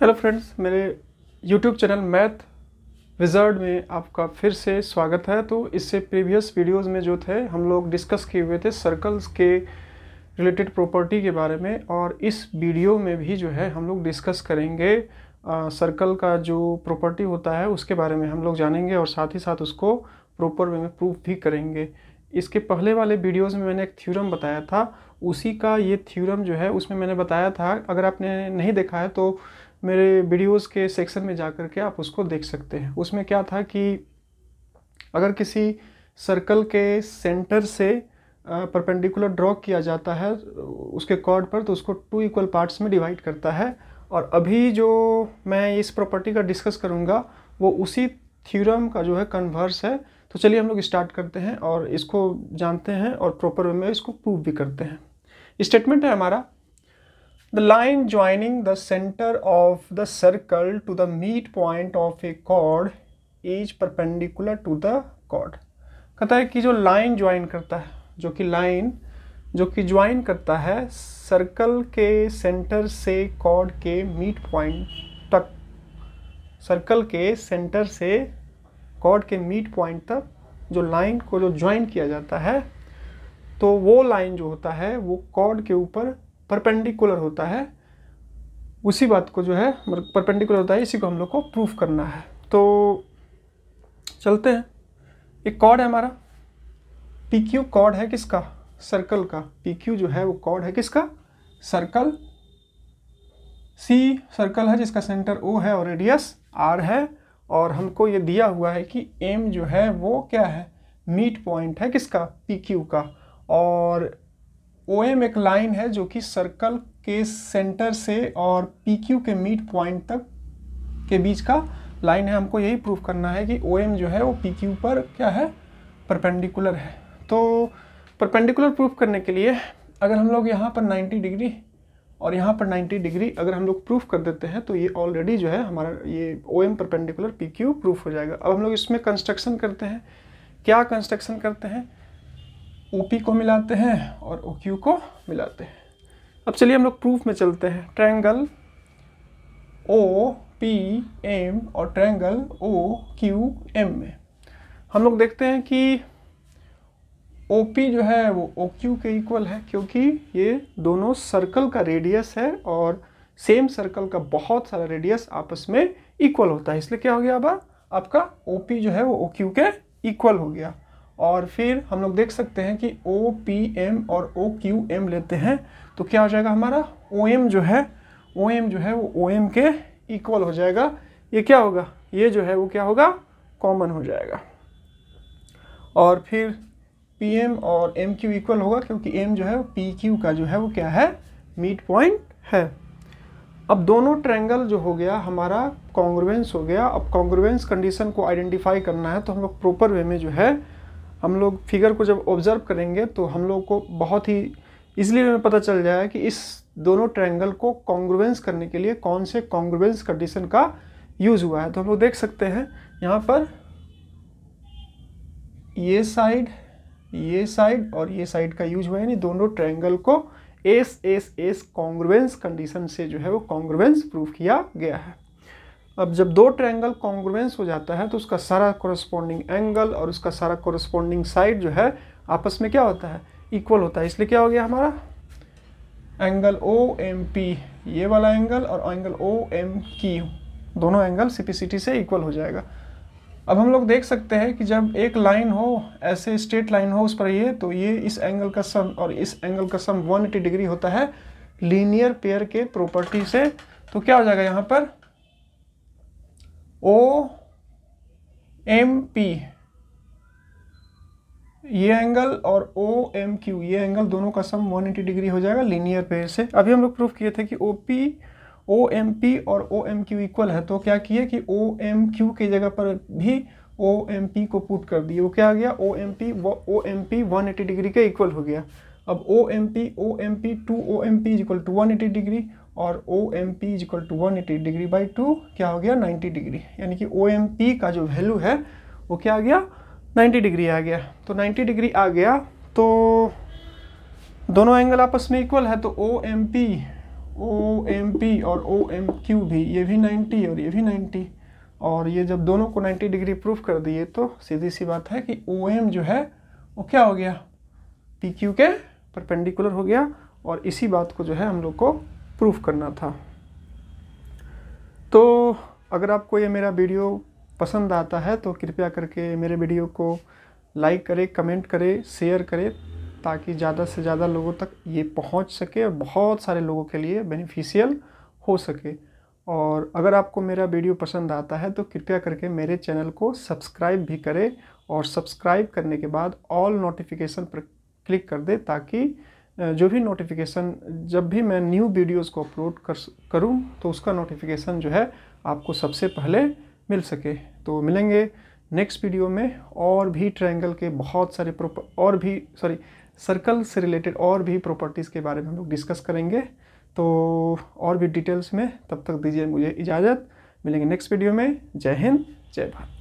Hello friends मेरे YouTube channel math wizard में आपका फिर से स्वागत है तो इससे प्रीवियस वीडियोस में जो थे हम लोग डिस्कस किए हुए थे सर्कल्स के रिलेटेड प्रॉपर्टी के बारे में और इस वीडियो में भी जो है हम लोग डिस्कस करेंगे आ, सर्कल का जो प्रॉपर्टी होता है उसके बारे में हम लोग जानेंगे और साथ ही साथ उसको प्रॉपर वे में प्रूफ भी करेंगे इसके पहले वाले वीडियोस में मैंने एक थ्योरम बताया था उसी का ये थ्योरम जो है उसमें मैंने बताया था अगर आपने नहीं देखा है तो मेरे वीडियोस के सेक्शन में जा कर के आप उसको देख सकते हैं उसमें क्या था कि अगर किसी सर्कल के सेंटर से परपेंडिकुलर ड्रॉ किया जाता है उसके कॉर्ड पर तो उसको टू इक्वल पार्ट्स में डिवाइड करता है और अभी जो मैं इस प्रॉपर्टी का डिस्कस करूँगा वो उसी थ्योरम का जो है कन्वर्स है तो चलिए हम लोग स्टार्ट करते हैं और इसको जानते हैं और प्रॉपर वे में इसको प्रूव भी करते हैं स्टेटमेंट है हमारा The line joining the center of the circle to the point of a chord is perpendicular to the chord. कहता है कि जो लाइन ज्वाइन करता है जो कि लाइन जो कि ज्वाइन करता है सर्कल के सेंटर से कॉर्ड के मीट पॉइंट तक सर्कल के सेंटर से कॉर्ड के मीट पॉइंट तक जो लाइन को जो ज्वाइन किया जाता है तो वो लाइन जो होता है वो कॉर्ड के ऊपर परपेंडिकुलर होता है उसी बात को जो है परपेंडिकुलर मतलब होता है इसी को हम लोग को प्रूफ करना है तो चलते हैं एक कॉर्ड है हमारा पी क्यू कॉर्ड है किसका सर्कल का पी क्यू जो है वो कॉर्ड है किसका सर्कल सी सर्कल है जिसका सेंटर ओ है और रेडियस आर है और हमको ये दिया हुआ है कि एम जो है वो क्या है मीट पॉइंट है किसका पी क्यू का और ओ एम एक लाइन है जो कि सर्कल के सेंटर से और पी क्यू के मिड पॉइंट तक के बीच का लाइन है हमको यही प्रूफ करना है कि ओ एम जो है वो पी क्यू पर क्या है परपेंडिकुलर है तो परपेंडिकुलर प्रूफ करने के लिए अगर हम लोग यहाँ पर 90 डिग्री और यहाँ पर 90 डिग्री अगर हम लोग प्रूफ कर देते हैं तो ये ऑलरेडी जो है हमारा ये O M perpendicular P Q proof हो जाएगा अब हम लोग इसमें कंस्ट्रक्शन करते हैं क्या कंस्ट्रक्शन करते हैं ओ को मिलाते हैं और ओ क्यू को मिलाते हैं अब चलिए हम लोग प्रूफ में चलते हैं ट्रैंगल ओ पी एम और ट्रैंगल ओ क्यू एम में हम लोग देखते हैं कि ओ पी जो है वो ओ क्यू के इक्वल है क्योंकि ये दोनों सर्कल का रेडियस है और सेम सर्कल का बहुत सारा रेडियस आपस में इक्वल होता है इसलिए क्या हो गया अब आपका ओ पी जो है वो ओ क्यू के इक्वल हो गया और फिर हम लोग देख सकते हैं कि ओ पी एम और ओ क्यू एम लेते हैं तो क्या हो जाएगा हमारा ओ एम जो है ओ एम जो है वो ओ एम के इक्वल हो जाएगा ये क्या होगा ये जो है वो क्या होगा कॉमन हो जाएगा और फिर पी एम और एम क्यू इक्वल होगा क्योंकि एम जो है पी क्यू का जो है वो क्या है मिड पॉइंट है अब दोनों ट्रैंगल जो हो गया हमारा कॉन्ग्रुवेंस हो गया अब कॉन्ग्रुवेंस कंडीशन को आइडेंटिफाई करना है तो हम लोग प्रॉपर वे में जो है हम लोग फिगर को जब ऑब्ज़र्व करेंगे तो हम लोग को बहुत ही इसलिए हमें पता चल जाएगा कि इस दोनों ट्रायंगल को कॉन्ग्रुवेंस करने के लिए कौन से कॉन्ग्रुवेंस कंडीशन का यूज़ हुआ है तो हम लोग देख सकते हैं यहाँ पर ये साइड ये साइड और ये साइड का यूज हुआ है यानी दोनों ट्रायंगल को S S S congruence condition से जो है वो कॉन्ग्रुवेंस प्रूफ किया गया है अब जब दो ट्रायंगल कॉन्ग्रुवेंस हो जाता है तो उसका सारा कॉरस्पॉन्डिंग एंगल और उसका सारा कॉरस्पॉन्डिंग साइड जो है आपस में क्या होता है इक्वल होता है इसलिए क्या हो गया हमारा एंगल ओ एम पी ये वाला एंगल और एंगल ओ एम की दोनों angle C P C T से इक्वल हो जाएगा अब हम लोग देख सकते हैं कि जब एक लाइन हो ऐसे स्ट्रेट लाइन हो उस पर ये तो ये इस एंगल का सम और इस एंगल का सम 180 डिग्री होता है लीनियर पेयर के प्रॉपर्टी से तो क्या हो जाएगा यहाँ पर ओ एम पी ये एंगल और ओ एम क्यू ये एंगल दोनों का सम 180 डिग्री हो जाएगा लीनियर पेयर से अभी हम लोग प्रूफ किए थे कि O P O M P और ओ एम क्यू इक्वल है तो क्या किए कि ओ एम क्यू की जगह पर भी ओ एम पी को पुट कर दिए वो क्या आ गया O M P O M P one eighty degree के इक्वल हो गया अब O M P O M P two O M P is equal to one eighty degree और O M P is equal to one eighty degree by two क्या हो गया ninety degree यानी कि ओ एम पी का जो value है वो क्या आ गया नाइन्टी डिग्री आ गया तो नाइन्टी डिग्री आ गया तो दोनों एंगल आपस में इक्वल है तो O M P O M P और ओ एम क्यू भी ये भी नाइन्टी और ये भी नाइन्टी और ये जब दोनों को 90 डिग्री प्रूफ कर दिए तो सीधी सी बात है कि ओ एम जो है वो क्या हो गया पी क्यू के परपेंडिकुलर हो गया और इसी बात को जो है हम लोग को प्रूफ करना था तो अगर आपको ये मेरा वीडियो पसंद आता है तो कृपया करके मेरे वीडियो को लाइक करें कमेंट करें शेयर करें ताकि ज़्यादा से ज़्यादा लोगों तक ये पहुंच सके और बहुत सारे लोगों के लिए बेनिफिशियल हो सके और अगर आपको मेरा वीडियो पसंद आता है तो कृपया करके मेरे चैनल को सब्सक्राइब भी करें और सब्सक्राइब करने के बाद ऑल नोटिफिकेशन पर क्लिक कर दें ताकि जो भी नोटिफिकेशन जब भी मैं न्यू वीडियोस को अपलोड कर करूँ तो उसका नोटिफिकेशन जो है आपको सबसे पहले मिल सके तो मिलेंगे नेक्स्ट वीडियो में और भी ट्रायंगल के बहुत सारे और भी सॉरी सर्कल से रिलेटेड और भी प्रॉपर्टीज़ के बारे में हम लोग डिस्कस करेंगे तो और भी डिटेल्स में तब तक दीजिए मुझे इजाज़त मिलेंगे नेक्स्ट वीडियो में जय हिंद जय भारत